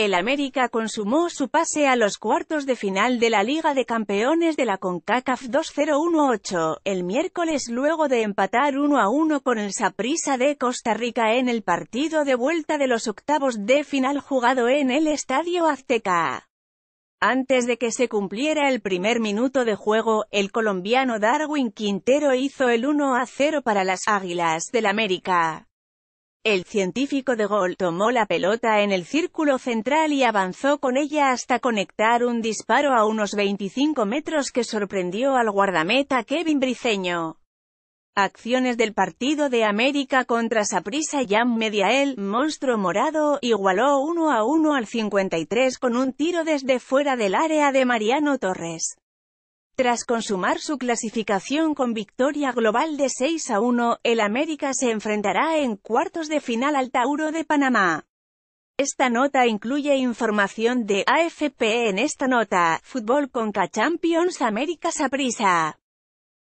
El América consumó su pase a los cuartos de final de la Liga de Campeones de la CONCACAF 2018 el miércoles luego de empatar 1 a 1 con el Saprissa de Costa Rica en el partido de vuelta de los octavos de final jugado en el Estadio Azteca. Antes de que se cumpliera el primer minuto de juego, el colombiano Darwin Quintero hizo el 1 a 0 para las Águilas del América. El científico de gol tomó la pelota en el círculo central y avanzó con ella hasta conectar un disparo a unos 25 metros que sorprendió al guardameta Kevin Briceño. Acciones del partido de América contra Saprissa Jam Mediael, monstruo morado, igualó 1 a 1 al 53 con un tiro desde fuera del área de Mariano Torres. Tras consumar su clasificación con victoria global de 6 a 1, el América se enfrentará en cuartos de final al Tauro de Panamá. Esta nota incluye información de AFP en esta nota, Fútbol Conca Champions América Saprissa.